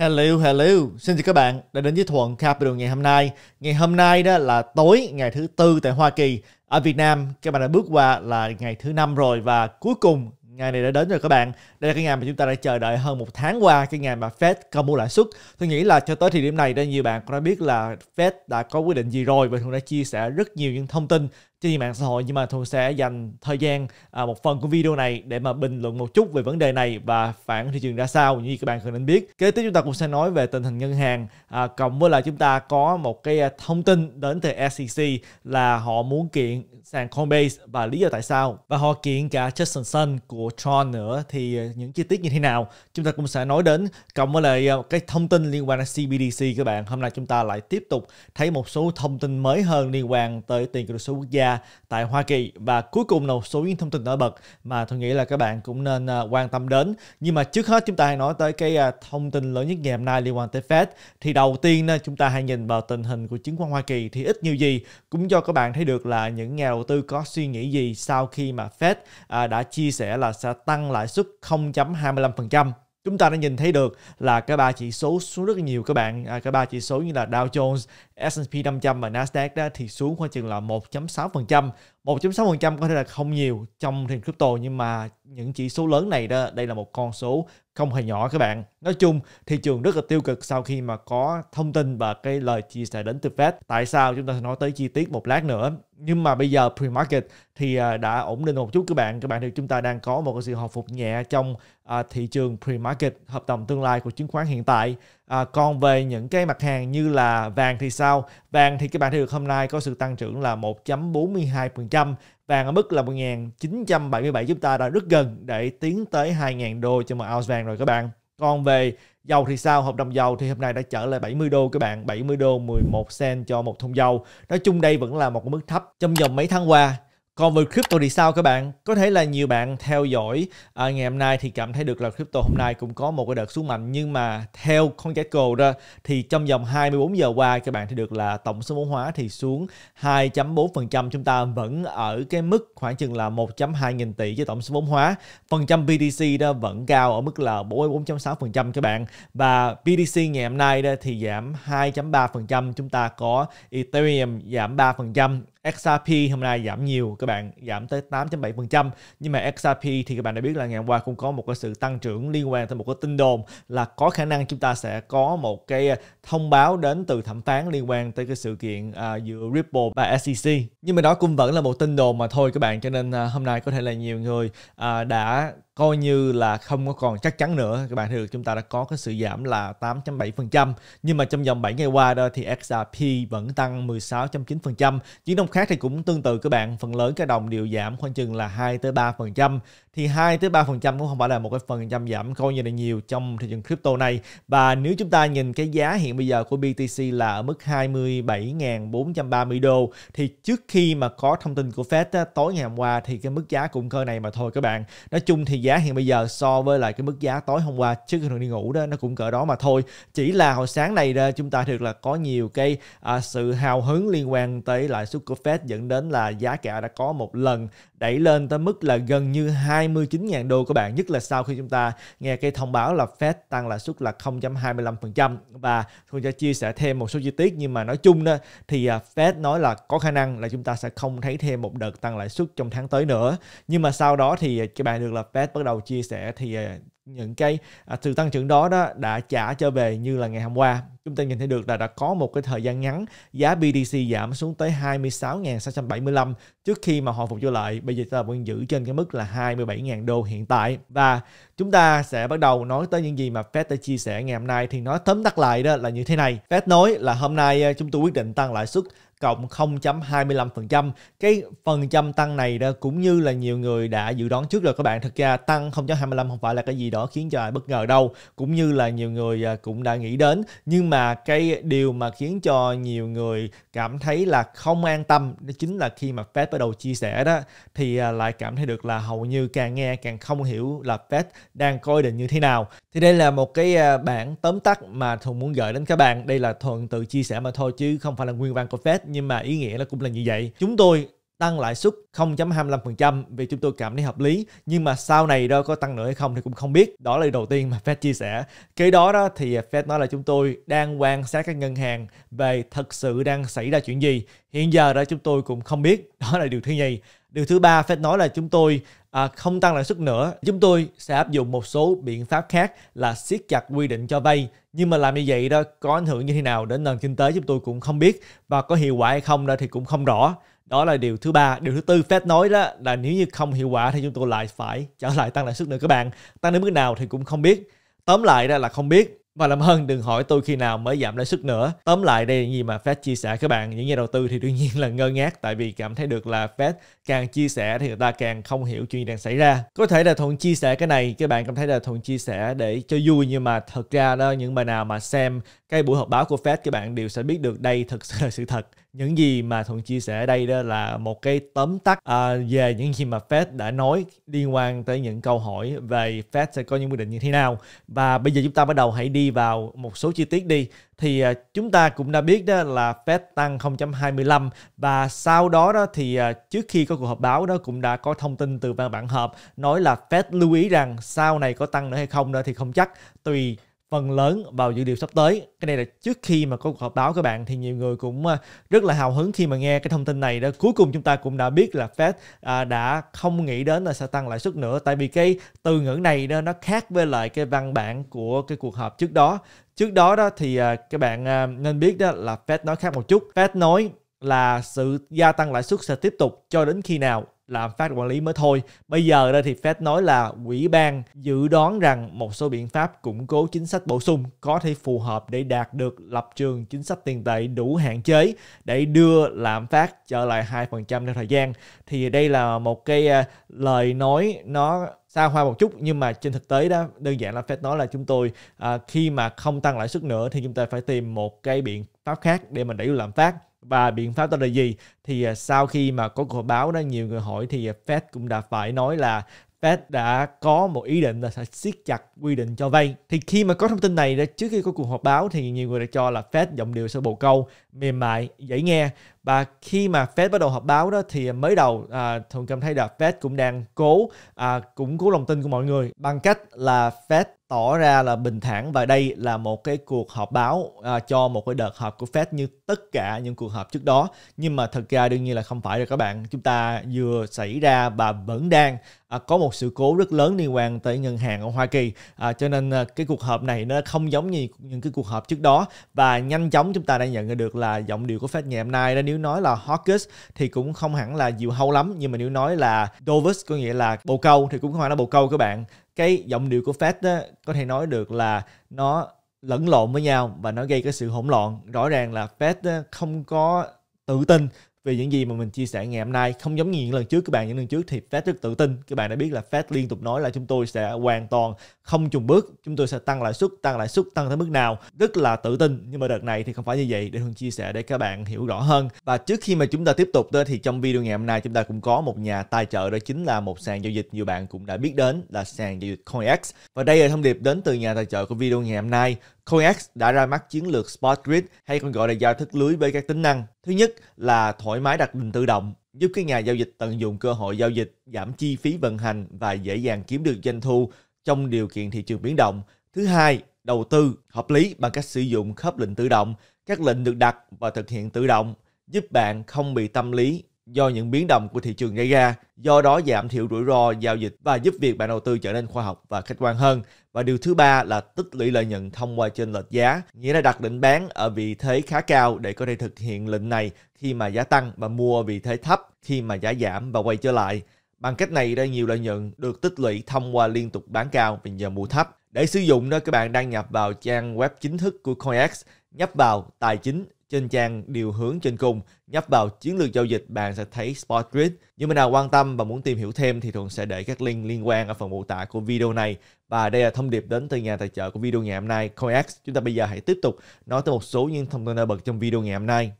Hello, hello. Xin chào các bạn đã đến với Thuận Capital ngày hôm nay. Ngày hôm nay đó là tối ngày thứ tư tại Hoa Kỳ. Ở Việt Nam, các bạn đã bước qua là ngày thứ năm rồi và cuối cùng ngày này đã đến rồi các bạn. Đây là cái ngày mà chúng ta đã chờ đợi hơn một tháng qua, cái ngày mà Fed công bố lãi suất. Tôi nghĩ là cho tới thời điểm này, đây nhiều bạn cũng đã biết là Fed đã có quyết định gì rồi và chúng đã chia sẻ rất nhiều những thông tin trên mạng xã hội nhưng mà Thuận sẽ dành thời gian à, một phần của video này để mà bình luận một chút về vấn đề này và phản thị trường ra sao như các bạn cần nên biết. Kế tiếp chúng ta cũng sẽ nói về tình hình ngân hàng à, cộng với là chúng ta có một cái à, thông tin đến từ SEC là họ muốn kiện sàn Coinbase và lý do tại sao và họ kiện cả Justin Sun của Tron nữa thì à, những chi tiết như thế nào chúng ta cũng sẽ nói đến cộng với lại à, cái thông tin liên quan đến CBDC các bạn. Hôm nay chúng ta lại tiếp tục thấy một số thông tin mới hơn liên quan tới tiền kỹ thuật số quốc gia tại Hoa Kỳ và cuối cùng là một số những thông tin nổi bật mà tôi nghĩ là các bạn cũng nên à, quan tâm đến nhưng mà trước hết chúng ta hãy nói tới cái à, thông tin lớn nhất ngày hôm nay liên quan tới Fed thì đầu tiên chúng ta hãy nhìn vào tình hình của chứng khoán Hoa Kỳ thì ít nhiều gì cũng cho các bạn thấy được là những nhà đầu tư có suy nghĩ gì sau khi mà Fed à, đã chia sẻ là sẽ tăng lãi suất 0.25% chúng ta đã nhìn thấy được là cái ba chỉ số xuống rất nhiều các bạn à, cái ba chỉ số như là Dow Jones, S&P 500 và Nasdaq đó thì xuống khoảng chừng là 1.6%. 1.6% có thể là không nhiều trong thị trường crypto nhưng mà những chỉ số lớn này đó, đây là một con số không hề nhỏ các bạn. Nói chung, thị trường rất là tiêu cực sau khi mà có thông tin và cái lời chia sẻ đến từ Fed. Tại sao chúng ta sẽ nói tới chi tiết một lát nữa. Nhưng mà bây giờ pre-market thì à, đã ổn định một chút các bạn. Các bạn thì chúng ta đang có một sự hồi phục nhẹ trong à, thị trường pre-market hợp đồng tương lai của chứng khoán hiện tại. À, còn về những cái mặt hàng như là vàng thì sao? Vàng thì các bạn thấy được hôm nay có sự tăng trưởng là 1.42%. Vàng ở mức là 1.977 chúng ta đã rất gần để tiến tới 2.000 đô cho một ounce vàng rồi các bạn. Còn về dầu thì sao? Hợp đồng dầu thì hôm nay đã trở lại 70 đô các bạn. 70 đô 11 cent cho một thùng dầu. Nói chung đây vẫn là một mức thấp trong vòng mấy tháng qua. Còn về crypto thì sao các bạn? Có thể là nhiều bạn theo dõi à, ngày hôm nay thì cảm thấy được là crypto hôm nay cũng có một cái đợt xuống mạnh nhưng mà theo con cầu ra thì trong vòng 24 giờ qua các bạn thì được là tổng số vốn hóa thì xuống 2.4% chúng ta vẫn ở cái mức khoảng chừng là 1.2 nghìn tỷ với tổng số vốn hóa. Phần trăm BTC đó vẫn cao ở mức là 44.6% các bạn và BTC ngày hôm nay đó thì giảm 2.3% chúng ta có Ethereum giảm 3% XRP hôm nay giảm nhiều các bạn giảm tới 8.7% nhưng mà XRP thì các bạn đã biết là ngày hôm qua cũng có một cái sự tăng trưởng liên quan tới một cái tin đồn là có khả năng chúng ta sẽ có một cái thông báo đến từ thẩm phán liên quan tới cái sự kiện à, giữa Ripple và SEC nhưng mà đó cũng vẫn là một tin đồn mà thôi các bạn cho nên à, hôm nay có thể là nhiều người à, đã coi như là không có còn chắc chắn nữa các bạn thấy được chúng ta đã có cái sự giảm là 8.7% nhưng mà trong vòng 7 ngày qua đó thì XRP vẫn tăng 16.9% những đồng khác thì cũng tương tự các bạn phần lớn các đồng đều giảm khoảng chừng là 2 tới 3% thì 2 tới 3% cũng không phải là một cái phần trăm giảm coi như là nhiều trong thị trường crypto này và nếu chúng ta nhìn cái giá hiện bây giờ của BTC là ở mức 27.430 đô thì trước khi mà có thông tin của Fed tối ngày hôm qua thì cái mức giá cũng cơ này mà thôi các bạn nói chung thì giá hiện bây giờ so với lại cái mức giá tối hôm qua trước khi thường đi ngủ đó nó cũng cỡ đó mà thôi chỉ là hồi sáng này đó, chúng ta thực là có nhiều cái à, sự hào hứng liên quan tới lãi suất của Fed dẫn đến là giá cả đã có một lần đẩy lên tới mức là gần như 29.000 đô các bạn nhất là sau khi chúng ta nghe cái thông báo là Fed tăng lãi suất là 0.25% và tôi sẽ chia sẻ thêm một số chi tiết nhưng mà nói chung đó thì à, Fed nói là có khả năng là chúng ta sẽ không thấy thêm một đợt tăng lãi suất trong tháng tới nữa nhưng mà sau đó thì à, các bạn được là Fed bắt đầu chia sẻ thì à, những cái à, sự tăng trưởng đó đó đã trả trở về như là ngày hôm qua. Chúng ta nhìn thấy được là đã có một cái thời gian ngắn giá BTC giảm xuống tới 26.675 trước khi mà hồi phục trở lại. Bây giờ ta vẫn giữ trên cái mức là 27.000 đô hiện tại. Và chúng ta sẽ bắt đầu nói tới những gì mà Fed đã chia sẻ ngày hôm nay thì nói tóm tắt lại đó là như thế này. Fed nói là hôm nay à, chúng tôi quyết định tăng lãi suất cộng 0.25%. Cái phần trăm tăng này đó cũng như là nhiều người đã dự đoán trước rồi các bạn. Thực ra tăng 0.25 không phải là cái gì đó khiến cho ai bất ngờ đâu. Cũng như là nhiều người à, cũng đã nghĩ đến. Nhưng mà cái điều mà khiến cho nhiều người cảm thấy là không an tâm đó chính là khi mà Fed bắt đầu chia sẻ đó thì à, lại cảm thấy được là hầu như càng nghe càng không hiểu là Fed đang coi định như thế nào. Thì đây là một cái à, bản tóm tắt mà Thuận muốn gửi đến các bạn. Đây là Thuận tự chia sẻ mà thôi chứ không phải là nguyên văn của Fed nhưng mà ý nghĩa là cũng là như vậy. Chúng tôi tăng lãi suất 0.25% vì chúng tôi cảm thấy hợp lý nhưng mà sau này đó có tăng nữa hay không thì cũng không biết đó là điều đầu tiên mà Fed chia sẻ kế đó đó thì Fed nói là chúng tôi đang quan sát các ngân hàng về thật sự đang xảy ra chuyện gì hiện giờ đó chúng tôi cũng không biết đó là điều thứ nhì điều thứ ba Fed nói là chúng tôi à, không tăng lãi suất nữa, chúng tôi sẽ áp dụng một số biện pháp khác là siết chặt quy định cho vay. Nhưng mà làm như vậy đó có ảnh hưởng như thế nào đến nền kinh tế chúng tôi cũng không biết và có hiệu quả hay không đó thì cũng không rõ. Đó là điều thứ ba. Điều thứ tư Fed nói đó là nếu như không hiệu quả thì chúng tôi lại phải trở lại tăng lãi suất nữa các bạn. Tăng đến mức nào thì cũng không biết. Tóm lại ra là không biết và làm ơn đừng hỏi tôi khi nào mới giảm lãi suất nữa. Tóm lại đây là gì mà Fed chia sẻ các bạn. Những nhà đầu tư thì đương nhiên là ngơ ngác tại vì cảm thấy được là Fed càng chia sẻ thì người ta càng không hiểu chuyện đang xảy ra. Có thể là Thuận chia sẻ cái này, các bạn cảm thấy là Thuận chia sẻ để cho vui nhưng mà thật ra đó những bài nào mà xem cái buổi họp báo của Fed các bạn đều sẽ biết được đây thực sự là sự thật những gì mà thuận chia sẻ ở đây đó là một cái tóm tắt à, về những gì mà Fed đã nói liên quan tới những câu hỏi về Fed sẽ có những quyết định như thế nào và bây giờ chúng ta bắt đầu hãy đi vào một số chi tiết đi thì à, chúng ta cũng đã biết đó là Fed tăng 0.25 và sau đó đó thì à, trước khi có cuộc họp báo đó cũng đã có thông tin từ văn bản họp nói là Fed lưu ý rằng sau này có tăng nữa hay không nữa thì không chắc tùy phần lớn vào dự liệu sắp tới. Cái này là trước khi mà có cuộc họp báo các bạn thì nhiều người cũng à, rất là hào hứng khi mà nghe cái thông tin này đó. Cuối cùng chúng ta cũng đã biết là Fed à, đã không nghĩ đến là sẽ tăng lãi suất nữa tại vì cái từ ngữ này đó nó khác với lại cái văn bản của cái cuộc họp trước đó. Trước đó đó thì à, các bạn nên biết đó là Fed nói khác một chút. Fed nói là sự gia tăng lãi suất sẽ tiếp tục cho đến khi nào làm phát quản lý mới thôi. Bây giờ đây thì Fed nói là quỹ ban dự đoán rằng một số biện pháp củng cố chính sách bổ sung có thể phù hợp để đạt được lập trường chính sách tiền tệ đủ hạn chế để đưa lạm phát trở lại 2% trong thời gian. Thì đây là một cái à, lời nói nó xa hoa một chút nhưng mà trên thực tế đó đơn giản là Fed nói là chúng tôi à, khi mà không tăng lãi suất nữa thì chúng ta phải tìm một cái biện pháp khác để mình đẩy lạm phát và biện pháp đó là gì thì à, sau khi mà có cuộc báo đó nhiều người hỏi thì à, Fed cũng đã phải nói là Fed đã có một ý định là sẽ siết chặt quy định cho vay. Thì khi mà có thông tin này trước khi có cuộc họp báo thì nhiều người đã cho là Fed giọng điệu sẽ bộ câu mềm mại, dễ nghe và khi mà Fed bắt đầu họp báo đó thì mới đầu à, thường cảm thấy là Fed cũng đang cố à, củng cố lòng tin của mọi người bằng cách là Fed tỏ ra là bình thản và đây là một cái cuộc họp báo à, cho một cái đợt họp của Fed như tất cả những cuộc họp trước đó nhưng mà thật ra đương nhiên là không phải rồi các bạn chúng ta vừa xảy ra và vẫn đang à, có một sự cố rất lớn liên quan tới ngân hàng ở Hoa Kỳ à, cho nên à, cái cuộc họp này nó không giống như những cái cuộc họp trước đó và nhanh chóng chúng ta đã nhận được là giọng điệu của Fed ngày hôm nay đã nếu nói là Hawkins thì cũng không hẳn là diều hâu lắm nhưng mà nếu nói là Dovis có nghĩa là bồ câu thì cũng không hẳn là bồ câu các bạn cái giọng điệu của Fed đó, có thể nói được là nó lẫn lộn với nhau và nó gây cái sự hỗn loạn rõ ràng là Fed không có tự tin về những gì mà mình chia sẻ ngày hôm nay không giống như những lần trước các bạn những lần trước thì Fed rất tự tin các bạn đã biết là Fed liên tục nói là chúng tôi sẽ hoàn toàn không trùng bước chúng tôi sẽ tăng lãi suất tăng lãi suất tăng tới mức nào rất là tự tin nhưng mà đợt này thì không phải như vậy để Hương chia sẻ để các bạn hiểu rõ hơn và trước khi mà chúng ta tiếp tục đó thì trong video ngày hôm nay chúng ta cũng có một nhà tài trợ đó chính là một sàn giao dịch nhiều bạn cũng đã biết đến là sàn giao dịch CoinX và đây là thông điệp đến từ nhà tài trợ của video ngày hôm nay COINX đã ra mắt chiến lược Spot Grid hay còn gọi là giao thức lưới với các tính năng. Thứ nhất là thoải mái đặt định tự động, giúp các nhà giao dịch tận dụng cơ hội giao dịch, giảm chi phí vận hành và dễ dàng kiếm được doanh thu trong điều kiện thị trường biến động. Thứ hai, đầu tư hợp lý bằng cách sử dụng khớp lệnh tự động. Các lệnh được đặt và thực hiện tự động, giúp bạn không bị tâm lý do những biến động của thị trường gây ra, do đó giảm thiểu rủi ro giao dịch và giúp việc bạn đầu tư trở nên khoa học và khách quan hơn. Và điều thứ ba là tích lũy lợi nhuận thông qua trên lệch giá, nghĩa là đặt lệnh bán ở vị thế khá cao để có thể thực hiện lệnh này khi mà giá tăng và mua ở vị thế thấp khi mà giá giảm và quay trở lại. Bằng cách này ra nhiều lợi nhuận được tích lũy thông qua liên tục bán cao và giờ mua thấp. Để sử dụng đó các bạn đăng nhập vào trang web chính thức của CoinX, nhấp vào tài chính trên trang điều hướng trên cùng nhấp vào chiến lược giao dịch bạn sẽ thấy Spot Grid. Những bạn nào quan tâm và muốn tìm hiểu thêm thì thường sẽ để các link liên quan ở phần mô tả của video này. Và đây là thông điệp đến từ nhà tài trợ của video ngày hôm nay, CoinX. Chúng ta bây giờ hãy tiếp tục nói tới một số những thông tin nổi bật trong video ngày hôm nay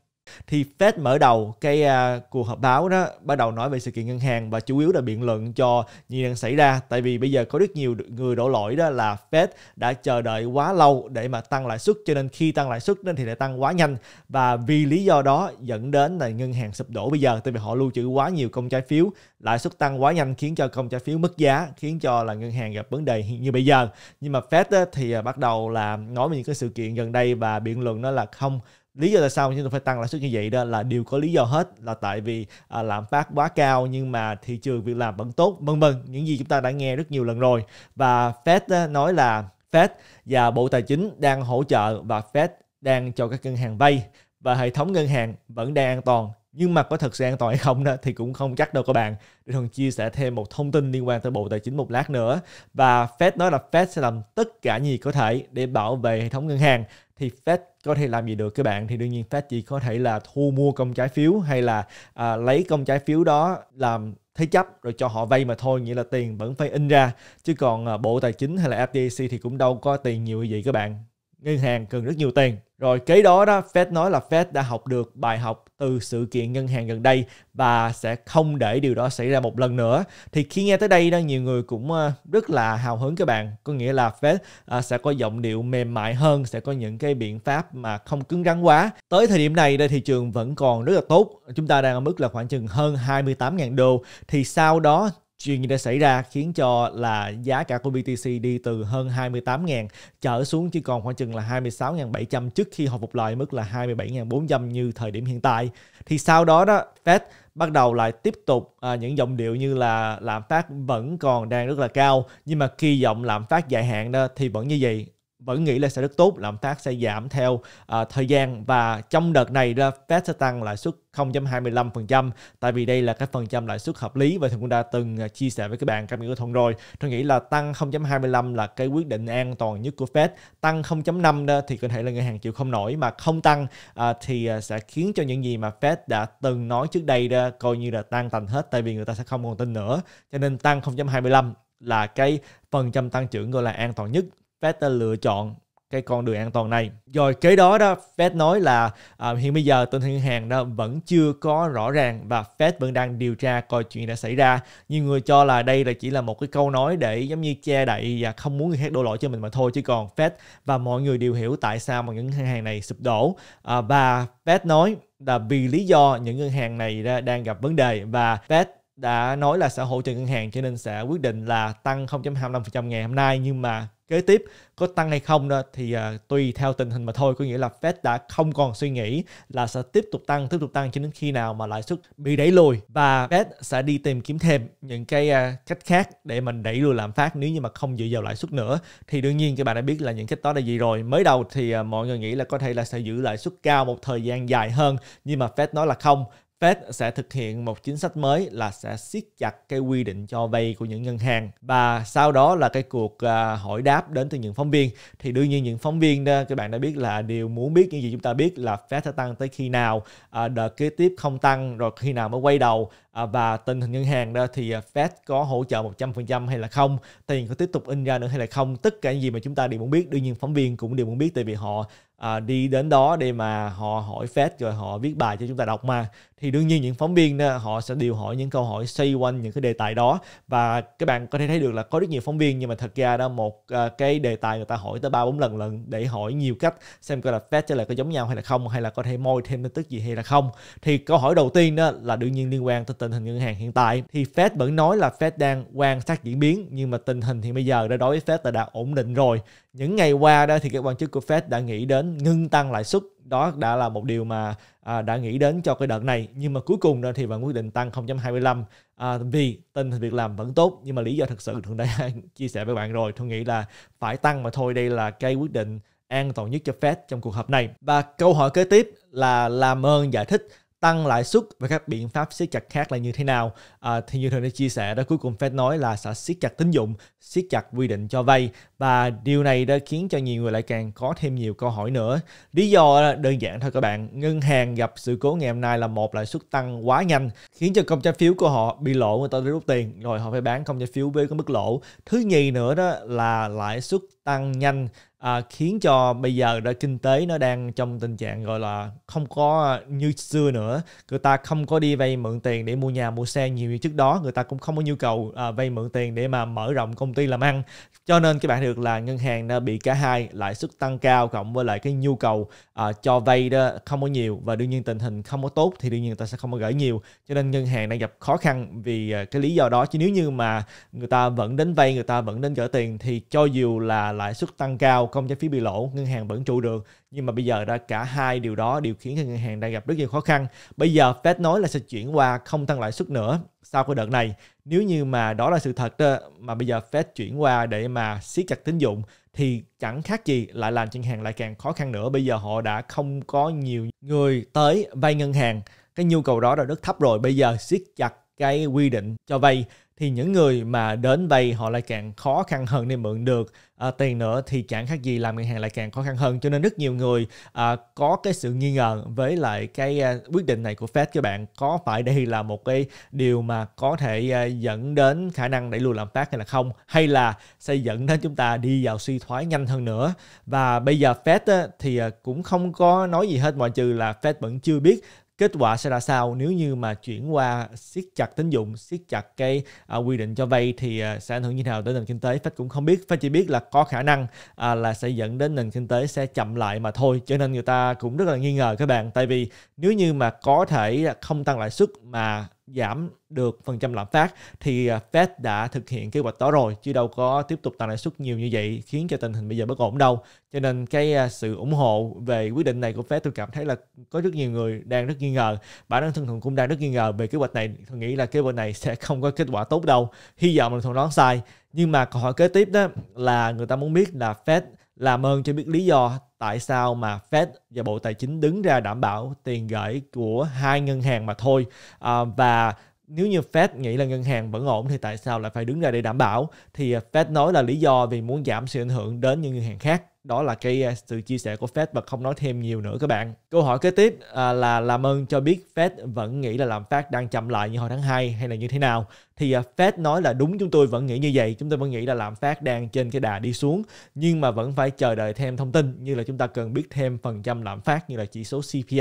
thì Fed mở đầu cái uh, cuộc họp báo đó bắt đầu nói về sự kiện ngân hàng và chủ yếu là biện luận cho gì đang xảy ra tại vì bây giờ có rất nhiều người đổ lỗi đó là Fed đã chờ đợi quá lâu để mà tăng lãi suất cho nên khi tăng lãi suất nên thì lại tăng quá nhanh và vì lý do đó dẫn đến là ngân hàng sụp đổ bây giờ tại vì họ lưu trữ quá nhiều công trái phiếu lãi suất tăng quá nhanh khiến cho công trái phiếu mất giá khiến cho là ngân hàng gặp vấn đề như bây giờ nhưng mà Fed thì à, bắt đầu là nói về những cái sự kiện gần đây và biện luận đó là không lý do tại sao chúng ta phải tăng lãi suất như vậy đó là đều có lý do hết là tại vì à, lạm phát quá cao nhưng mà thị trường việc làm vẫn tốt vân vân những gì chúng ta đã nghe rất nhiều lần rồi và Fed nói là Fed và Bộ Tài chính đang hỗ trợ và Fed đang cho các ngân hàng vay và hệ thống ngân hàng vẫn đang an toàn nhưng mà có thật sự an toàn hay không đó thì cũng không chắc đâu các bạn để thường chia sẻ thêm một thông tin liên quan tới bộ tài chính một lát nữa và Fed nói là Fed sẽ làm tất cả gì có thể để bảo vệ hệ thống ngân hàng thì Fed có thể làm gì được các bạn thì đương nhiên Fed chỉ có thể là thu mua công trái phiếu hay là à, lấy công trái phiếu đó làm thế chấp rồi cho họ vay mà thôi nghĩa là tiền vẫn phải in ra chứ còn à, bộ tài chính hay là FDIC thì cũng đâu có tiền nhiều như vậy các bạn ngân hàng cần rất nhiều tiền. Rồi kế đó đó, Fed nói là Fed đã học được bài học từ sự kiện ngân hàng gần đây và sẽ không để điều đó xảy ra một lần nữa. Thì khi nghe tới đây đó, nhiều người cũng ờ, rất là hào hứng các bạn. Có nghĩa là Fed ờ, sẽ có giọng điệu mềm mại hơn, sẽ có những cái biện pháp mà không cứng rắn quá. Tới thời điểm này, đây thị trường vẫn còn rất là tốt. Chúng ta đang ở mức là khoảng chừng hơn 28.000 đô. Thì sau đó chuyện gì đã xảy ra khiến cho là giá cả của BTC đi từ hơn 28.000 trở xuống chỉ còn khoảng chừng là 26.700 trước khi hồi phục lại mức là 27.400 như thời điểm hiện tại. Thì sau đó đó Fed bắt đầu lại tiếp tục à, những giọng điệu như là lạm phát vẫn còn đang rất là cao nhưng mà kỳ vọng lạm phát dài hạn đó thì vẫn như vậy vẫn nghĩ là sẽ rất tốt, lạm phát sẽ giảm theo uh, thời gian và trong đợt này là Fed sẽ tăng lãi suất 0.25% tại vì đây là cái phần trăm lãi suất hợp lý và thường cũng đã từng ờ, chia sẻ với các bạn trong những tuần rồi. Tôi nghĩ là tăng 0.25 là cái quyết định an toàn nhất của Fed. Tăng 0.5 đó thì có thể là ngân hàng chịu không nổi mà không tăng uh, thì sẽ khiến cho những gì mà Fed đã từng nói trước đây đó coi như là tan tành hết tại vì người ta sẽ không còn tin nữa. Cho nên tăng 0.25 là cái phần trăm tăng trưởng gọi là an toàn nhất Fed đã lựa chọn cái con đường an toàn này. Rồi kế đó đó Fed nói là à, hiện bây giờ tình hình hàng đó vẫn chưa có rõ ràng và Fed vẫn đang điều tra coi chuyện đã xảy ra. Nhiều người cho là đây là chỉ là một cái câu nói để giống như che đậy và không muốn người khác đổ lỗi cho mình mà thôi chứ còn Fed và mọi người đều hiểu tại sao mà những ngân hàng này sụp đổ à, và Fed nói là vì lý do những ngân hàng này đang gặp vấn đề và Fed đã nói là sẽ hỗ trợ ngân hàng cho nên sẽ quyết định là tăng 0.25% ngày hôm nay nhưng mà kế tiếp có tăng hay không đó thì uh, tùy theo tình hình mà thôi có nghĩa là Fed đã không còn suy nghĩ là sẽ tiếp tục tăng tiếp tục tăng cho đến khi nào mà lãi suất bị đẩy lùi và Fed sẽ đi tìm kiếm thêm những cái uh, cách khác để mình đẩy lùi lạm phát nếu như mà không dựa vào lãi suất nữa thì đương nhiên các bạn đã biết là những cách đó là gì rồi mới đầu thì uh, mọi người nghĩ là có thể là sẽ giữ lãi suất cao một thời gian dài hơn nhưng mà Fed nói là không Fed sẽ thực hiện một chính sách mới là sẽ siết chặt cái quy định cho vay của những ngân hàng và sau đó là cái cuộc à, hỏi đáp đến từ những phóng viên thì đương nhiên những phóng viên đó, các bạn đã biết là điều muốn biết những gì chúng ta biết là Fed sẽ tăng tới khi nào à, đợt kế tiếp không tăng rồi khi nào mới quay đầu à, và tình hình ngân hàng đó thì Fed có hỗ trợ 100% hay là không tiền có tiếp tục in ra nữa hay là không tất cả những gì mà chúng ta đều muốn biết đương nhiên phóng viên cũng đều muốn biết tại vì họ à, đi đến đó để mà họ hỏi phép rồi họ viết bài cho chúng ta đọc mà thì đương nhiên những phóng viên đó, họ sẽ điều hỏi những câu hỏi xoay quanh những cái đề tài đó và các bạn có thể thấy được là có rất nhiều phóng viên nhưng mà thật ra đó một à, cái đề tài người ta hỏi tới ba bốn lần lần để hỏi nhiều cách xem coi là phép trả lời có giống nhau hay là không hay là có thể môi thêm tin tức gì hay là không thì câu hỏi đầu tiên đó là đương nhiên liên quan tới tình hình ngân hàng hiện tại thì Fed vẫn nói là Fed đang quan sát diễn biến nhưng mà tình hình thì bây giờ đã đối với Fed là đã ổn định rồi những ngày qua đó thì các quan chức của Fed đã nghĩ đến ngưng tăng lãi suất đó đã là một điều mà à, đã nghĩ đến cho cái đợt này nhưng mà cuối cùng đó thì vẫn quyết định tăng 0.25 à, vì tình hình việc làm vẫn tốt nhưng mà lý do thật sự thường đã chia sẻ với bạn rồi tôi nghĩ là phải tăng mà thôi đây là cái quyết định an toàn nhất cho Fed trong cuộc họp này và câu hỏi kế tiếp là làm ơn giải thích tăng lãi suất và các biện pháp siết chặt khác là như thế nào à, thì như thường đã chia sẻ đó cuối cùng Fed nói là sẽ siết chặt tín dụng siết chặt quy định cho vay và điều này đã khiến cho nhiều người lại càng có thêm nhiều câu hỏi nữa lý do đơn giản thôi các bạn ngân hàng gặp sự cố ngày hôm nay là một lãi suất tăng quá nhanh khiến cho công trái phiếu của họ bị lỗ người ta đã rút tiền rồi họ phải bán công trái phiếu với cái mức lỗ thứ nhì nữa đó là lãi suất tăng nhanh à, khiến cho bây giờ đã kinh tế nó đang trong tình trạng gọi là không có như xưa nữa người ta không có đi vay mượn tiền để mua nhà mua xe nhiều như trước đó người ta cũng không có nhu cầu à, vay mượn tiền để mà mở rộng công ty làm ăn cho nên các bạn được là ngân hàng đã bị cả hai lãi suất tăng cao cộng với lại cái nhu cầu à, cho vay đó không có nhiều và đương nhiên tình hình không có tốt thì đương nhiên người ta sẽ không có gửi nhiều cho nên ngân hàng đang gặp khó khăn vì à, cái lý do đó chứ nếu như mà người ta vẫn đến vay người ta vẫn đến gửi tiền thì cho dù là lãi suất tăng cao không trái phiếu bị lỗ ngân hàng vẫn trụ được nhưng mà bây giờ đã cả hai điều đó đều khiến ngân hàng đang gặp rất nhiều khó khăn bây giờ Fed nói là sẽ chuyển qua không tăng lãi suất nữa sau cái đợt này nếu như mà đó là sự thật đó, mà bây giờ Fed chuyển qua để mà siết chặt tín dụng thì chẳng khác gì lại làm ngân hàng lại càng khó khăn nữa bây giờ họ đã không có nhiều người tới vay ngân hàng cái nhu cầu đó đã rất thấp rồi bây giờ siết chặt cái quy định cho vay thì những người mà đến vay họ lại càng khó khăn hơn để mượn được à, tiền nữa thì chẳng khác gì làm ngân hàng lại càng khó khăn hơn cho nên rất nhiều người à, có cái sự nghi ngờ với lại cái à, quyết định này của Fed các bạn có phải đây là một cái điều mà có thể à, dẫn đến khả năng đẩy lùi lạm phát hay là không hay là sẽ dẫn đến chúng ta đi vào suy thoái nhanh hơn nữa và bây giờ Fed á, thì à, cũng không có nói gì hết ngoại trừ là Fed vẫn chưa biết kết quả sẽ ra sao nếu như mà chuyển qua siết chặt tín dụng siết chặt cái à, quy định cho vay thì à, sẽ ảnh hưởng như thế nào tới nền kinh tế Fed cũng không biết Fed chỉ biết là có khả năng à, là sẽ dẫn đến nền kinh tế sẽ chậm lại mà thôi cho nên người ta cũng rất là nghi ngờ các bạn tại vì nếu như mà có thể không tăng lãi suất mà giảm được phần trăm lạm phát thì à, Fed đã thực hiện kế hoạch đó rồi chứ đâu có tiếp tục tăng lãi suất nhiều như vậy khiến cho tình hình bây giờ bất ổn đâu cho nên cái à, sự ủng hộ về quyết định này của Fed tôi cảm thấy là có rất nhiều người đang rất nghi ngờ bản thân thường cũng đang rất nghi ngờ về kế hoạch này tôi nghĩ là kế hoạch này sẽ không có kết quả tốt đâu hy vọng là thường đoán sai nhưng mà câu hỏi kế tiếp đó là người ta muốn biết là Fed làm ơn cho biết lý do tại sao mà Fed và Bộ Tài chính đứng ra đảm bảo tiền gửi của hai ngân hàng mà thôi à, và nếu như Fed nghĩ là ngân hàng vẫn ổn thì tại sao lại phải đứng ra để đảm bảo thì Fed nói là lý do vì muốn giảm sự ảnh hưởng đến những ngân hàng khác đó là cái à, sự chia sẻ của Fed và không nói thêm nhiều nữa các bạn. Câu hỏi kế tiếp à, là làm ơn cho biết Fed vẫn nghĩ là lạm phát đang chậm lại như hồi tháng 2 hay là như thế nào? Thì à, Fed nói là đúng chúng tôi vẫn nghĩ như vậy, chúng tôi vẫn nghĩ là lạm phát đang trên cái đà đi xuống nhưng mà vẫn phải chờ đợi thêm thông tin như là chúng ta cần biết thêm phần trăm lạm phát như là chỉ số CPI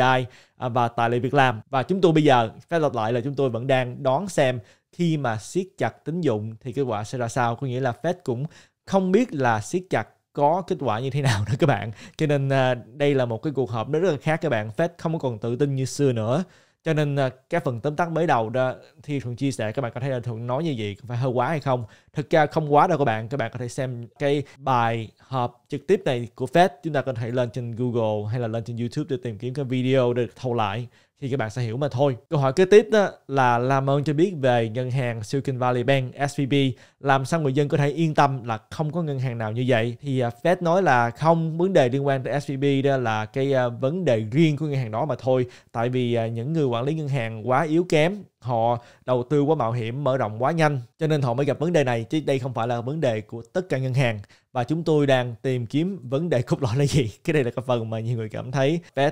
và tài liệu việc làm. Và chúng tôi bây giờ Fed lặp lại là chúng tôi vẫn đang đón xem khi mà siết chặt tín dụng thì kết quả sẽ ra sao? Có nghĩa là Fed cũng không biết là siết chặt có kết quả như thế nào nữa các bạn cho nên à, đây là một cái cuộc họp nó rất là khác các bạn Fed không còn tự tin như xưa nữa cho nên à, cái phần tóm tắt mới đầu đó thì thuận chia sẻ các bạn có thấy là thuận nói như vậy phải hơi quá hay không thực ra không quá đâu các bạn các bạn có thể xem cái bài họp trực tiếp này của Fed chúng ta có thể lên trên Google hay là lên trên YouTube để tìm kiếm cái video để thâu lại thì các bạn sẽ hiểu mà thôi. Câu hỏi kế tiếp đó là làm ơn cho biết về ngân hàng Silicon Valley Bank SVB làm sao người dân có thể yên tâm là không có ngân hàng nào như vậy. Thì à, Fed nói là không vấn đề liên quan tới SVB đó là cái à, vấn đề riêng của ngân hàng đó mà thôi. Tại vì à, những người quản lý ngân hàng quá yếu kém họ đầu tư quá mạo hiểm mở rộng quá nhanh cho nên họ mới gặp vấn đề này chứ đây không phải là vấn đề của tất cả ngân hàng và chúng tôi đang tìm kiếm vấn đề cốt lõi là gì cái đây là cái phần mà nhiều người cảm thấy Fed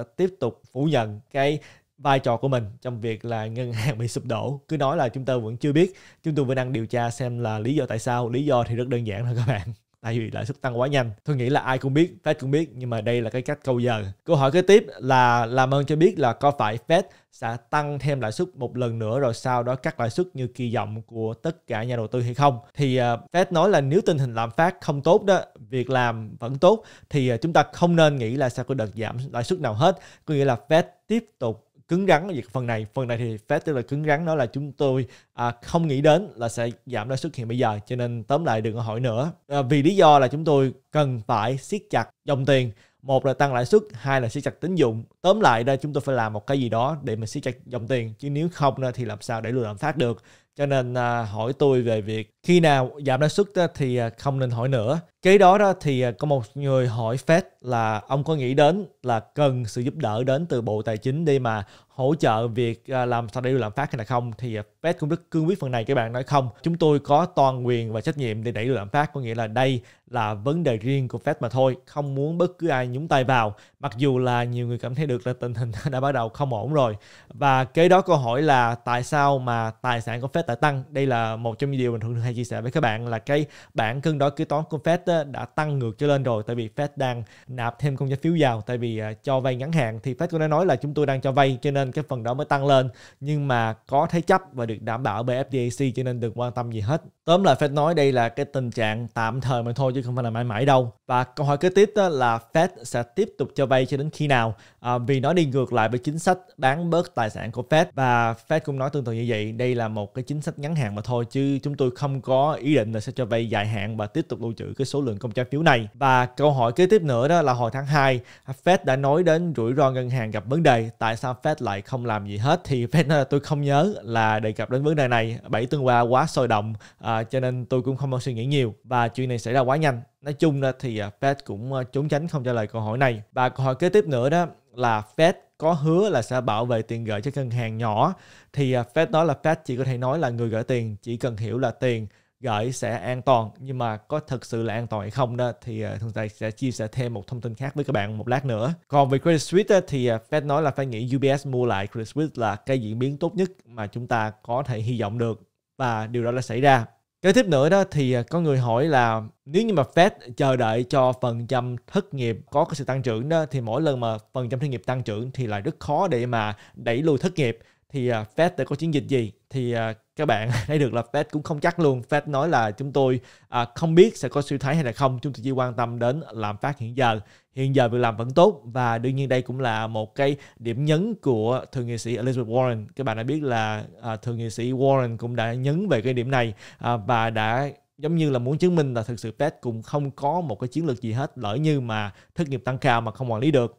uh, tiếp tục phủ nhận cái vai trò của mình trong việc là ngân hàng bị sụp đổ cứ nói là chúng ta vẫn chưa biết chúng tôi vẫn đang điều tra xem là lý do tại sao lý do thì rất đơn giản thôi các bạn tại vì lãi suất tăng quá nhanh tôi nghĩ là ai cũng biết fed cũng biết nhưng mà đây là cái cách câu giờ câu hỏi kế tiếp là làm ơn cho biết là có phải fed sẽ tăng thêm lãi suất một lần nữa rồi sau đó cắt lãi suất như kỳ vọng của tất cả nhà đầu tư hay không thì uh, fed nói là nếu tình hình lạm phát không tốt đó việc làm vẫn tốt thì uh, chúng ta không nên nghĩ là sẽ có đợt giảm lãi suất nào hết có nghĩa là fed tiếp tục cứng rắn ở việc phần này phần này thì phép tức là cứng rắn đó là chúng tôi à, không nghĩ đến là sẽ giảm lãi suất hiện bây giờ cho nên tóm lại đừng có hỏi nữa à, vì lý do là chúng tôi cần phải siết chặt dòng tiền một là tăng lãi suất hai là siết chặt tín dụng tóm lại đây chúng tôi phải làm một cái gì đó để mà siết chặt dòng tiền chứ nếu không thì làm sao để lùi lạm phát được cho nên à, hỏi tôi về việc khi nào giảm lãi suất thì à, không nên hỏi nữa Kế đó đó thì à, có một người hỏi Fed là ông có nghĩ đến là cần sự giúp đỡ đến từ Bộ Tài chính để mà hỗ trợ việc à, làm sao để điều lạm phát hay là không thì à, Fed cũng rất cương quyết phần này các bạn nói không chúng tôi có toàn quyền và trách nhiệm để đẩy lùi lạm phát có nghĩa là đây là vấn đề riêng của Fed mà thôi không muốn bất cứ ai nhúng tay vào mặc dù là nhiều người cảm thấy được là tình hình đã bắt đầu không ổn rồi và kế đó câu hỏi là tại sao mà tài sản của Fed lại tăng đây là một trong những điều mình thường hay chia sẻ với các bạn là cái bảng cân đối kế toán của Fed đã tăng ngược trở lên rồi tại vì Fed đang nạp thêm không trái phiếu vào tại vì à, cho vay ngắn hạn thì Fed cũng đã nói là chúng tôi đang cho vay cho nên cái phần đó mới tăng lên nhưng mà có thế chấp và được đảm bảo bởi FDIC cho nên đừng quan tâm gì hết Tóm lại Fed nói đây là cái tình trạng tạm thời mà thôi chứ không phải là mãi mãi đâu. Và câu hỏi kế tiếp đó là Fed sẽ tiếp tục cho vay cho đến khi nào? À, vì nó đi ngược lại với chính sách bán bớt tài sản của Fed và Fed cũng nói tương tự như vậy. Đây là một cái chính sách ngắn hạn mà thôi chứ chúng tôi không có ý định là sẽ cho vay dài hạn và tiếp tục lưu trữ cái số lượng công trái phiếu này. Và câu hỏi kế tiếp nữa đó là hồi tháng 2 Fed đã nói đến rủi ro ngân hàng gặp vấn đề. Tại sao Fed lại không làm gì hết? Thì Fed nói là tôi không nhớ là đề cập đến vấn đề này. Bảy tuần qua quá sôi động. À, cho nên tôi cũng không bao suy nghĩ nhiều và chuyện này xảy ra quá nhanh nói chung ra thì à, Fed cũng à, trốn tránh không trả lời câu hỏi này và câu hỏi kế tiếp nữa đó là Fed có hứa là sẽ bảo vệ tiền gửi cho ngân hàng nhỏ thì à, Fed nói là Fed chỉ có thể nói là người gửi tiền chỉ cần hiểu là tiền gửi sẽ an toàn nhưng mà có thực sự là an toàn hay không đó thì thường tài sẽ chia sẻ thêm một thông tin khác với các bạn một lát nữa còn về Credit Suisse thì Fed nói là phải nghĩ UBS mua lại Credit Suisse là cái diễn biến tốt nhất mà chúng ta có thể hy vọng được và điều đó đã xảy ra Kế tiếp nữa đó thì à, có người hỏi là nếu như mà Fed chờ đợi cho phần trăm thất nghiệp có cái sự tăng trưởng đó thì mỗi lần mà phần trăm thất nghiệp tăng trưởng thì lại rất khó để mà đẩy lùi thất nghiệp thì uh, Fed đã có chiến dịch gì thì uh, các bạn thấy được là Fed cũng không chắc luôn Fed nói là chúng tôi uh, không biết sẽ có suy thoái hay là không chúng tôi chỉ quan tâm đến lạm phát hiện giờ hiện giờ việc làm vẫn tốt và đương nhiên đây cũng là một cái điểm nhấn của thượng nghị sĩ Elizabeth Warren các bạn đã biết là uh, thượng nghị sĩ Warren cũng đã nhấn về cái điểm này uh, và đã giống như là muốn chứng minh là thực sự Fed cũng không có một cái chiến lược gì hết lỡ như mà thất nghiệp tăng cao mà không quản lý được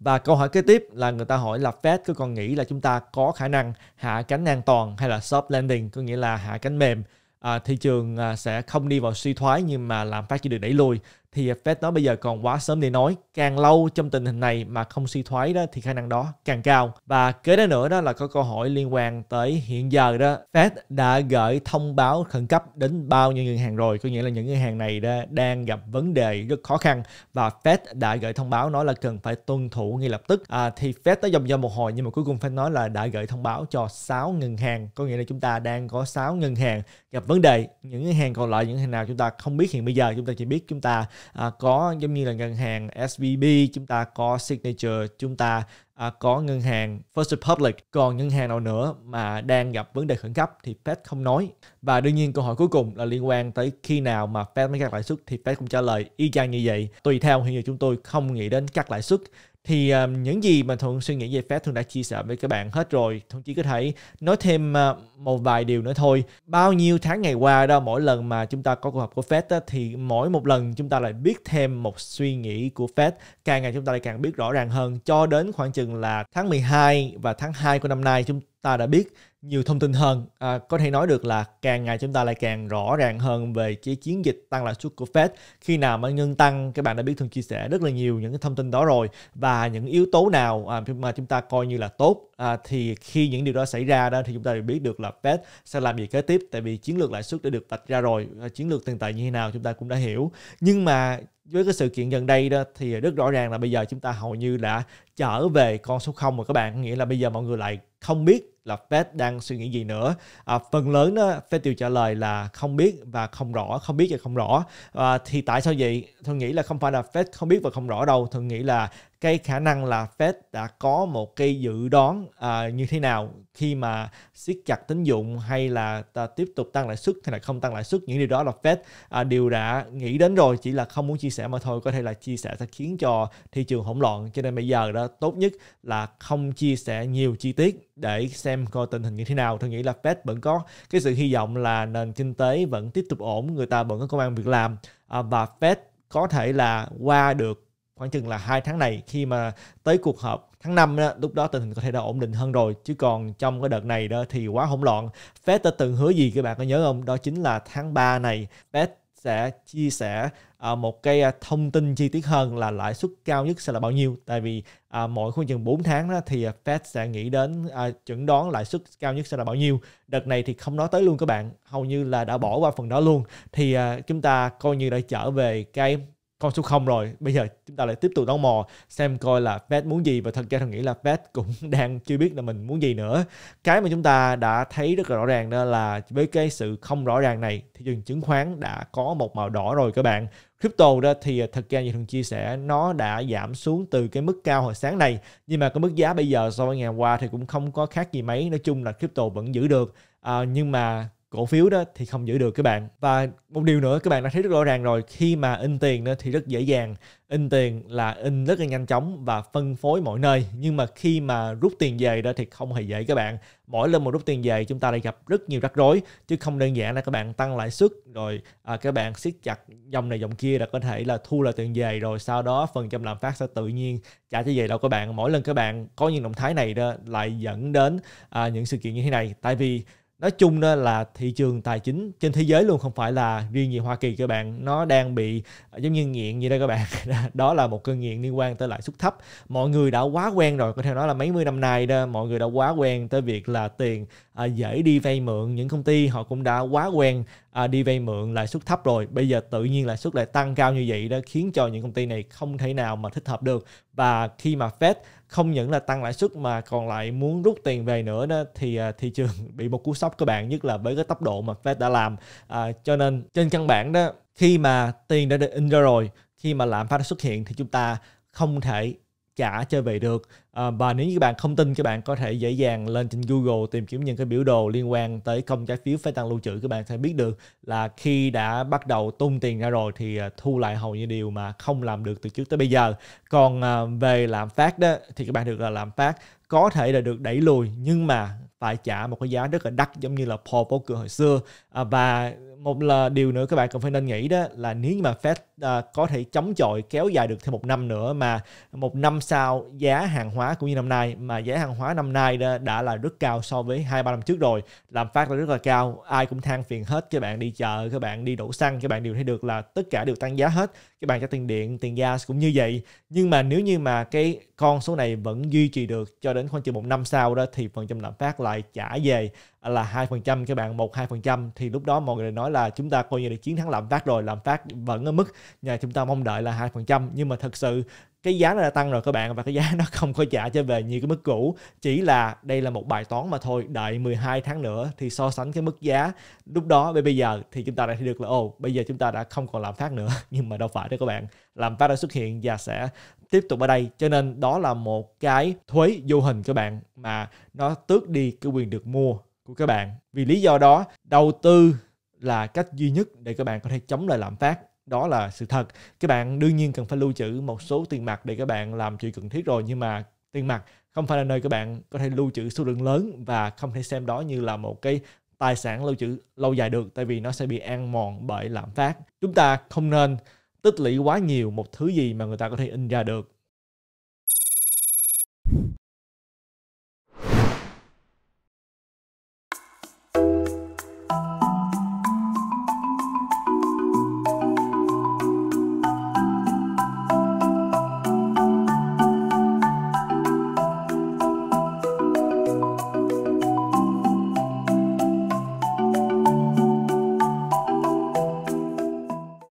và câu hỏi kế tiếp là người ta hỏi là Fed có còn nghĩ là chúng ta có khả năng hạ cánh an toàn hay là soft landing, có nghĩa là hạ cánh mềm, à, thị trường à, sẽ không đi vào suy thoái nhưng mà làm phát chỉ được đẩy lùi thì Fed nói bây giờ còn quá sớm để nói càng lâu trong tình hình này mà không suy thoái đó thì khả năng đó càng cao và kế đó nữa đó là có câu hỏi liên quan tới hiện giờ đó Fed đã gửi thông báo khẩn cấp đến bao nhiêu ngân hàng rồi có nghĩa là những ngân hàng này đó đang gặp vấn đề rất khó khăn và Fed đã gửi thông báo nói là cần phải tuân thủ ngay lập tức à, thì Fed đã dòng dòng một hồi nhưng mà cuối cùng Fed nói là đã gửi thông báo cho 6 ngân hàng có nghĩa là chúng ta đang có 6 ngân hàng gặp vấn đề những ngân hàng còn lại những ngân hàng nào chúng ta không biết hiện bây giờ chúng ta chỉ biết chúng ta à, có giống như là ngân hàng SVB chúng ta có Signature chúng ta à, có ngân hàng First Republic còn ngân hàng nào nữa mà đang gặp vấn đề khẩn cấp thì Fed không nói và đương nhiên câu hỏi cuối cùng là liên quan tới khi nào mà Fed mới cắt lãi suất thì Fed cũng trả lời y chang như vậy tùy theo hiện giờ chúng tôi không nghĩ đến cắt lãi suất thì uh, những gì mà thuận suy nghĩ về phép thuận đã chia sẻ với các bạn hết rồi thuận chỉ có thể nói thêm uh, một vài điều nữa thôi bao nhiêu tháng ngày qua đó mỗi lần mà chúng ta có cuộc họp của phép đó, thì mỗi một lần chúng ta lại biết thêm một suy nghĩ của phép càng ngày chúng ta lại càng biết rõ ràng hơn cho đến khoảng chừng là tháng 12 và tháng 2 của năm nay chúng ta đã biết nhiều thông tin hơn à, có thể nói được là càng ngày chúng ta lại càng rõ ràng hơn về cái chiến dịch tăng lãi suất của Fed khi nào mà ngân tăng các bạn đã biết thường chia sẻ rất là nhiều những cái thông tin đó rồi và những yếu tố nào à, mà chúng ta coi như là tốt à, thì khi những điều đó xảy ra đó thì chúng ta đều biết được là Fed sẽ làm gì kế tiếp tại vì chiến lược lãi suất đã được vạch ra rồi à, chiến lược tiền tệ như thế nào chúng ta cũng đã hiểu nhưng mà với cái sự kiện gần đây đó thì rất rõ ràng là bây giờ chúng ta hầu như đã trở về con số 0 mà các bạn nghĩa là bây giờ mọi người lại không biết là Fed đang suy nghĩ gì nữa. À, phần lớn đó Fed đều trả lời là không biết và không rõ, không biết và không rõ. À, thì tại sao vậy? Tôi nghĩ là không phải là Fed không biết và không rõ đâu. thường nghĩ là cái khả năng là Fed đã có một cái dự đoán à, như thế nào khi mà siết chặt tín dụng hay là ta tiếp tục tăng lãi suất hay là không tăng lãi suất những điều đó là Fed à, đều đã nghĩ đến rồi chỉ là không muốn chia sẻ mà thôi có thể là chia sẻ sẽ khiến cho thị trường hỗn loạn cho nên bây giờ đó tốt nhất là không chia sẻ nhiều chi tiết để xem coi tình hình như thế nào tôi nghĩ là Fed vẫn có cái sự hy vọng là nền kinh tế vẫn tiếp tục ổn người ta vẫn có công an việc làm à, và Fed có thể là qua được khoảng chừng là hai tháng này khi mà tới cuộc họp tháng 5 đó, lúc đó tình hình có thể đã ổn định hơn rồi chứ còn trong cái đợt này đó thì quá hỗn loạn Fed đã từng hứa gì các bạn có nhớ không đó chính là tháng 3 này Fed sẽ chia sẻ à, một cái à, thông tin chi tiết hơn là lãi suất cao nhất sẽ là bao nhiêu tại vì à, mỗi khoảng chừng 4 tháng đó thì Fed sẽ nghĩ đến chuẩn đoán lãi suất cao nhất sẽ là bao nhiêu đợt này thì không nói tới luôn các bạn hầu như là đã bỏ qua phần đó luôn thì chúng ta coi như đã trở về cái con số 0 rồi bây giờ chúng ta lại tiếp tục tò mò xem coi là Fed muốn gì và thật ra thằng nghĩ là Fed cũng đang chưa biết là mình muốn gì nữa cái mà chúng ta đã thấy rất là rõ ràng đó là với cái sự không rõ ràng này thị trường chứng khoán đã có một màu đỏ rồi các bạn crypto đó thì thật ra như thường chia sẻ nó đã giảm xuống từ cái mức cao hồi sáng này nhưng mà cái mức giá bây giờ so với ngày hôm qua thì cũng không có khác gì mấy nói chung là crypto vẫn giữ được à, nhưng mà cổ phiếu đó thì không giữ được các bạn và một điều nữa các bạn đã thấy rất rõ ràng rồi khi mà in tiền đó thì rất dễ dàng in tiền là in rất là nhanh chóng và phân phối mọi nơi nhưng mà khi mà rút tiền về đó thì không hề dễ các bạn mỗi lần mà rút tiền về chúng ta lại gặp rất nhiều rắc rối chứ không đơn giản là các bạn tăng lãi suất rồi à, các bạn siết chặt dòng này dòng kia là có thể là thu lại tiền về rồi sau đó phần trăm lạm phát sẽ tự nhiên trả cho về đâu các bạn mỗi lần các bạn có những động thái này đó lại dẫn đến à, những sự kiện như thế này tại vì nói chung đó là thị trường tài chính trên thế giới luôn không phải là riêng gì Hoa Kỳ các bạn nó đang bị giống như nghiện gì đây các bạn đó là một cơn nghiện liên quan tới lãi suất thấp mọi người đã quá quen rồi có thể nói là mấy mươi năm nay đó mọi người đã quá quen tới việc là tiền à, dễ đi vay mượn những công ty họ cũng đã quá quen à, đi vay mượn lãi suất thấp rồi bây giờ tự nhiên lãi suất lại tăng cao như vậy đó khiến cho những công ty này không thể nào mà thích hợp được và khi mà Fed không những là tăng lãi suất mà còn lại muốn rút tiền về nữa đó thì à, thị trường bị một cú sốc các bạn nhất là với cái tốc độ mà Fed đã làm à, cho nên trên căn bản đó khi mà tiền đã được in ra rồi khi mà lạm phát xuất hiện thì chúng ta không thể chả chơi về được à, và nếu như các bạn không tin các bạn có thể dễ dàng lên trên Google tìm kiếm những cái biểu đồ liên quan tới công trái phiếu phái tăng lưu trữ các bạn sẽ biết được là khi đã bắt đầu tung tiền ra rồi thì ờ, thu lại hầu như điều mà không làm được từ trước tới bây giờ còn à, về làm phát đó thì các bạn được là làm phát có thể là được đẩy lùi nhưng mà phải trả một cái giá rất là đắt giống như là Paul Volcker hồi xưa à, và một là điều nữa các bạn cần phải nên nghĩ đó là nếu như mà Fed uh, có thể chống chọi kéo dài được thêm một năm nữa mà một năm sau giá hàng hóa cũng như năm nay mà giá hàng hóa năm nay đã, đã là rất cao so với hai ba năm trước rồi làm phát là rất là cao ai cũng than phiền hết các bạn đi chợ các bạn đi đổ xăng các bạn đều thấy được là tất cả đều tăng giá hết các bạn cho tiền điện tiền gas cũng như vậy nhưng mà nếu như mà cái con số này vẫn duy trì được cho đến khoảng chừng một năm sau đó thì phần trăm lạm phát lại trả về là hai phần trăm các bạn một hai phần trăm thì lúc đó mọi người nói là chúng ta coi như là chiến thắng lạm phát rồi lạm phát vẫn ở mức nhà chúng ta mong đợi là hai phần trăm nhưng mà thực sự cái giá nó đã tăng rồi các bạn và cái giá nó không có trả trở về như cái mức cũ chỉ là đây là một bài toán mà thôi đợi 12 tháng nữa thì so sánh cái mức giá lúc đó với bây giờ thì chúng ta đã thấy được là ồ bây giờ chúng ta đã không còn lạm phát nữa nhưng mà đâu phải đó các bạn lạm phát đã xuất hiện và sẽ tiếp tục ở đây cho nên đó là một cái thuế vô hình các bạn mà nó tước đi cái quyền được mua của các bạn. Vì lý do đó, đầu tư là cách duy nhất để các bạn có thể chống lại lạm phát đó là sự thật các bạn đương nhiên cần phải lưu trữ một số tiền mặt để các bạn làm chuyện cần thiết rồi nhưng mà tiền mặt không phải là nơi các bạn có thể lưu trữ số lượng lớn và không thể xem đó như là một cái tài sản lưu trữ lâu dài được tại vì nó sẽ bị ăn mòn bởi lạm phát chúng ta không nên tích lũy quá nhiều một thứ gì mà người ta có thể in ra được